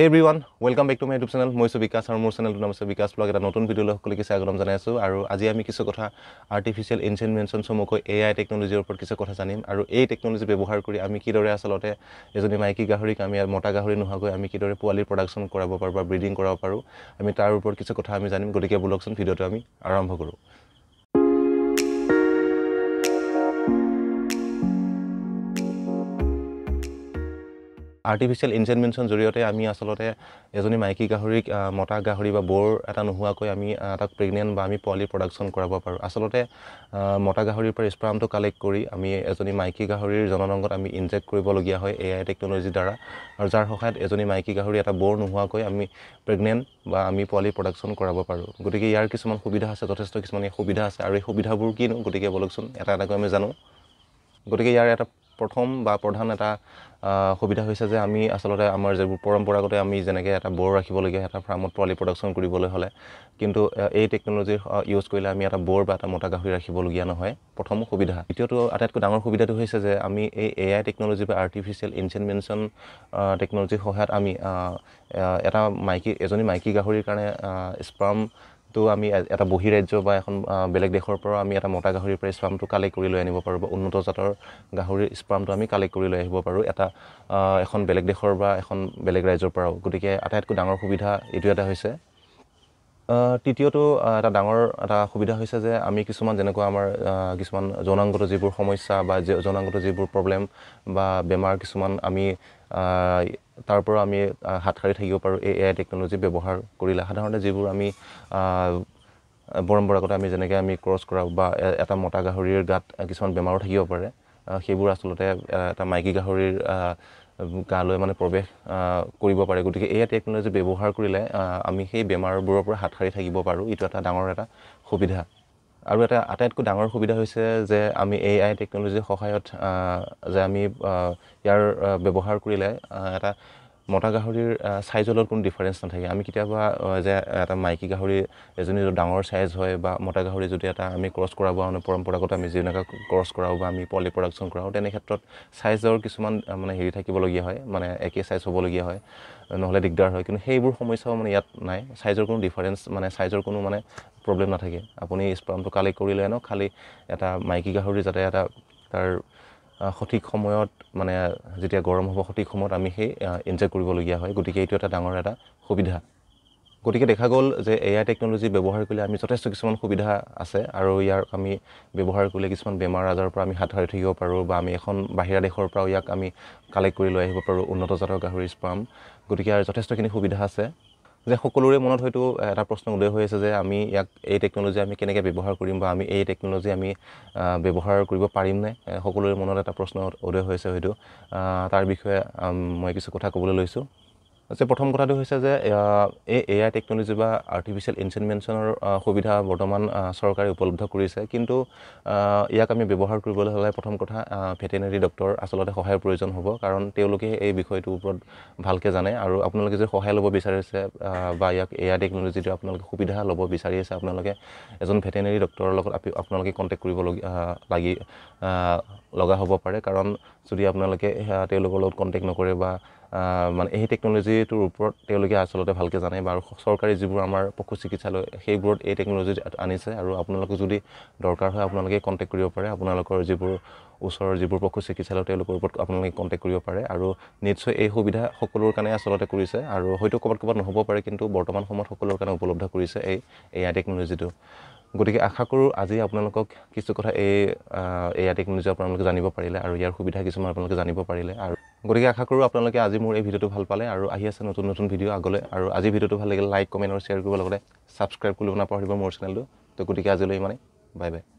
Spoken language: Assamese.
হে one welcome back to my YouTube channel মইছোঁ বিকাশ আৰু মোৰ চেনেলটো নাম আছে বিকাশ ব্লগ এটা নতুন ভিডিঅ'লৈ সকলোকে স্বাগতম জনাই আছোঁ আৰু আজি আমি কিছু কথা আৰ্টিফিচিয়েল ইনচেনমেনশ্যন চমুকৈ এ আই টেকনলজিৰ ওপৰত কিছু কথা জানিম আৰু এই টেকনলজি ব্যৱহাৰ কৰি আমি কিদৰে আচলতে এজনী মাইকী গাহৰিক আমি মতা গাহৰি নোহোৱাকৈ আমি কিদৰে পোৱালি প্ৰডাকশ্যন কৰাব পাৰোঁ বা ব্ৰিডিং কৰাব পাৰোঁ আমি তাৰ ওপৰত কিছু কথা আমি জানিম গতিকে বোলকচোন ভিডিঅ'টো আমি আৰম্ভ কৰোঁ আৰ্টিফিচিয়েল ইনচেনমেণ্টছৰ জৰিয়তে আমি আচলতে এজনী মাইকী গাহৰিক মতা গাহৰি বা বৰ এটা নোহোৱাকৈ আমি তাক প্ৰেগনেণ্ট বা আমি পোৱালি প্ৰডাকশ্যন কৰাব পাৰোঁ আচলতে মতা গাহৰিৰ পৰা স্প্ৰামটো কালেক্ট কৰি আমি এজনী মাইকী গাহৰিৰ জনৰংগত আমি ইনজেক্ট কৰিবলগীয়া হয় এ আই টেকনলজিৰ দ্বাৰা আৰু যাৰ সহায়ত এজনী মাইকী গাহৰি এটা বৰ নোহোৱাকৈ আমি প্ৰেগনেণ্ট বা আমি পোৱালি প্ৰডাকশ্যন কৰাব পাৰোঁ গতিকে ইয়াৰ কিছুমান সুবিধা আছে যথেষ্ট কিছুমান ইয়াৰ সুবিধা আছে আৰু এই সুবিধাবোৰ কিনো গতিকে ব'লকচোন এটা এটাকৈ আমি জানো গতিকে ইয়াৰ এটা প্ৰথম বা প্ৰধান এটা সুবিধা হৈছে যে আমি আচলতে আমাৰ যিবোৰ পৰম্পৰাগতে আমি যেনেকৈ এটা ব'ৰ ৰাখিবলগীয়া এটা ফাৰ্মত পোৱালি প্ৰডাকশ্যন কৰিবলৈ হ'লে কিন্তু এই টেকন'লজি ইউজ কৰিলে আমি এটা ব'ৰ বা এটা মতা গাহৰি ৰাখিবলগীয়া নহয় প্ৰথম সুবিধা দ্বিতীয়টো আটাইতকৈ ডাঙৰ সুবিধাটো হৈছে যে আমি এই এ আই টেকন'লজি বা আৰ্টিফিচিয়েল ইনচেনমেনশ্যন টেকন'লজিৰ সহায়ত আমি এটা মাইকী এজনী মাইকী গাহৰিৰ কাৰণে স্পাম তো আমি এটা বহি ৰাজ্য বা এখন বেলেগ দেশৰ পৰাও আমি এটা মতা গাহৰিৰ পৰা স্পাৰ্মটো কালেক্ট কৰি লৈ আনিব পাৰোঁ বা উন্নত জাতৰ গাহৰিৰ স্পাৰ্মটো আমি কালেক্ট কৰি লৈ আহিব পাৰোঁ এটা এখন বেলেগ দেশৰ বা এখন বেলেগ ৰাজ্যৰ পৰাও গতিকে আটাইতকৈ ডাঙৰ সুবিধা এইটো এটা হৈছে তৃতীয়টো এটা ডাঙৰ এটা সুবিধা হৈছে যে আমি কিছুমান যেনেকুৱা আমাৰ কিছুমান যৌনাংগত যিবোৰ সমস্যা বা জনাংগত যিবোৰ প্ৰব্লেম বা বেমাৰ কিছুমান আমি তাৰ পৰা আমি হাত সাৰি থাকিব পাৰোঁ এই এ আই টেকন'লজি ব্যৱহাৰ কৰিলে সাধাৰণতে যিবোৰ আমি পৰম্পৰাগত আমি যেনেকৈ আমি ক্ৰছ কৰাওঁ বা এটা মতা গাহৰিৰ গাত কিছুমান বেমাৰো থাকিব পাৰে সেইবোৰ আচলতে এটা মাইকী গাহৰিৰ গালৈ মানে প্ৰৱেশ কৰিব পাৰে গতিকে এয়া টেকন'লজি ব্যৱহাৰ কৰিলে আমি সেই বেমাৰবোৰৰ পৰা হাত সাৰি থাকিব পাৰোঁ এইটো এটা ডাঙৰ এটা সুবিধা আৰু এটা আটাইতকৈ ডাঙৰ সুবিধা হৈছে যে আমি এ আই টেকন'লজিৰ সহায়ত যে আমি ইয়াৰ ব্যৱহাৰ কৰিলে এটা মতা গাহৰিৰ চাইজৰ লগত কোনো ডিফাৰেঞ্চ নাথাকে আমি কেতিয়াবা যে এটা মাইকী গাহৰি এজনী ডাঙৰ চাইজ হয় বা মতা গাহৰি যদি এটা আমি ক্ৰছ কৰাব আনো পৰম্পৰাগত আমি যিবিলাক ক্ৰছ কৰাওঁ বা আমি পলি প্ৰডাকশ্যন কৰাওঁ তেনে ক্ষেত্ৰত চাইজৰ কিছুমান মানে হেৰি থাকিবলগীয়া হয় মানে একে চাইজ হ'বলগীয়া হয় নহ'লে দিগদাৰ হয় কিন্তু সেইবোৰ সমস্যাও মানে ইয়াত নাই চাইজৰ কোনো ডিফাৰেঞ্চ মানে চাইজৰ কোনো মানে প্ৰব্লেম নাথাকে আপুনি স্পামটো কালেক্ট কৰিলে আনক খালী এটা মাইকী গাহৰি যাতে এটা তাৰ সঠিক সময়ত মানে যেতিয়া গৰম হ'ব সঠিক সময়ত আমি সেই এনজয় কৰিবলগীয়া হয় গতিকে এইটো এটা ডাঙৰ এটা সুবিধা গতিকে দেখা গ'ল যে এ আই টেকন'লজি ব্যৱহাৰ কৰিলে আমি যথেষ্ট কিছুমান সুবিধা আছে আৰু ইয়াক আমি ব্যৱহাৰ কৰিলে কিছুমান বেমাৰ আজাৰৰ পৰা আমি হাত সাৰি থাকিব পাৰোঁ বা আমি এখন বাহিৰা দেশৰ পৰাও ইয়াক আমি কালেক্ট কৰি লৈ আহিব পাৰোঁ উন্নত জাতৰ গাহৰি স্পাম গতিকে ইয়াৰ যথেষ্টখিনি সুবিধা আছে যে সকলোৰে মনত হয়তো এটা প্ৰশ্ন উদয় হৈ আছে যে আমি ইয়াক এই টেকন'লজি আমি কেনেকৈ ব্যৱহাৰ কৰিম বা আমি এই টেকন'লজি আমি ব্যৱহাৰ কৰিব পাৰিম নে সকলোৰে মনত এটা প্ৰশ্ন উদয় হৈছে হয়তো তাৰ বিষয়ে মই কিছু কথা ক'বলৈ লৈছোঁ যে প্ৰথম কথাটো হৈছে যে এই এ আই টেকনলজি বা আৰ্টিফিচিয়েল ইনচেনমেনশ্যনৰ সুবিধা বৰ্তমান চৰকাৰে উপলব্ধ কৰিছে কিন্তু ইয়াক আমি ব্যৱহাৰ কৰিবলৈ হ'লে প্ৰথম কথা ভেটেনেৰী ডক্টৰ আচলতে সহায়ৰ প্ৰয়োজন হ'ব কাৰণ তেওঁলোকে এই বিষয়টোৰ ওপৰত ভালকৈ জানে আৰু আপোনালোকে যদি সহায় ল'ব বিচাৰিছে বা ইয়াক এ আই টেকন'লজি দ্বাৰা আপোনালোকে সুবিধা ল'ব বিচাৰি আছে আপোনালোকে এজন ভেটেনেৰি ডক্টৰৰ লগত আপোনালোকে কণ্টেক্ট কৰিবলগীয়া লাগি লগা হ'ব পাৰে কাৰণ যদি আপোনালোকে তেওঁলোকৰ লগত কণ্টেক্ট নকৰে বা মানে এই টেকন'লজিটোৰ ওপৰত তেওঁলোকে আচলতে ভালকৈ জানে বা আৰু চৰকাৰী যিবোৰ আমাৰ পশু চিকিৎসালয় সেইবোৰত এই টেকন'লজি আনিছে আৰু আপোনালোকে যদি দৰকাৰ হয় আপোনালোকে কণ্টেক্ট কৰিব পাৰে আপোনালোকৰ যিবোৰ ওচৰৰ যিবোৰ পশু চিকিৎসালয় তেওঁলোকৰ ওপৰত আপোনালোকে কণ্টেক্ট কৰিব পাৰে আৰু নিশ্চয় এই সুবিধা সকলোৰ কাৰণে আচলতে কৰিছে আৰু হয়তো ক'ৰবাত ক'ৰবাত নহ'ব পাৰে কিন্তু বৰ্তমান সময়ত সকলোৰে কাৰণে উপলব্ধ কৰিছে এই এ আই টেকন'লজিটো গতিকে আশা কৰোঁ আজি আপোনালোকক কিছু কথা এই এই টেকন'লজি আপোনালোকে জানিব পাৰিলে আৰু ইয়াৰ সুবিধা কিছুমান আপোনালোকে জানিব পাৰিলে আৰু গতিকে আশা কৰোঁ আপোনালোকে আজি মোৰ এই ভিডিঅ'টো ভাল পালে আৰু আহি আছে নতুন নতুন ভিডিঅ' আগলৈ আৰু আজি ভিডিঅ'টো ভাল লাগিলে লাইক কমেণ্ট আৰু শ্বেয়াৰ কৰিব লগতে ছাবস্ক্ৰাইব কৰিব নাপাহৰিব মোৰ চেনেলটো তো গতিকে আজিলৈ ইমানেই বাই বাই